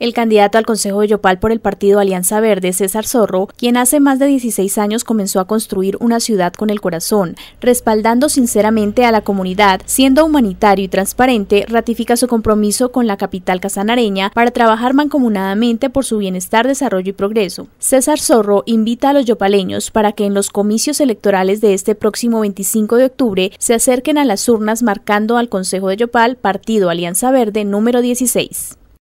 El candidato al Consejo de Yopal por el partido Alianza Verde, César Zorro, quien hace más de 16 años comenzó a construir una ciudad con el corazón, respaldando sinceramente a la comunidad, siendo humanitario y transparente, ratifica su compromiso con la capital casanareña para trabajar mancomunadamente por su bienestar, desarrollo y progreso. César Zorro invita a los yopaleños para que en los comicios electorales de este próximo 25 de octubre se acerquen a las urnas marcando al Consejo de Yopal Partido Alianza Verde número 16.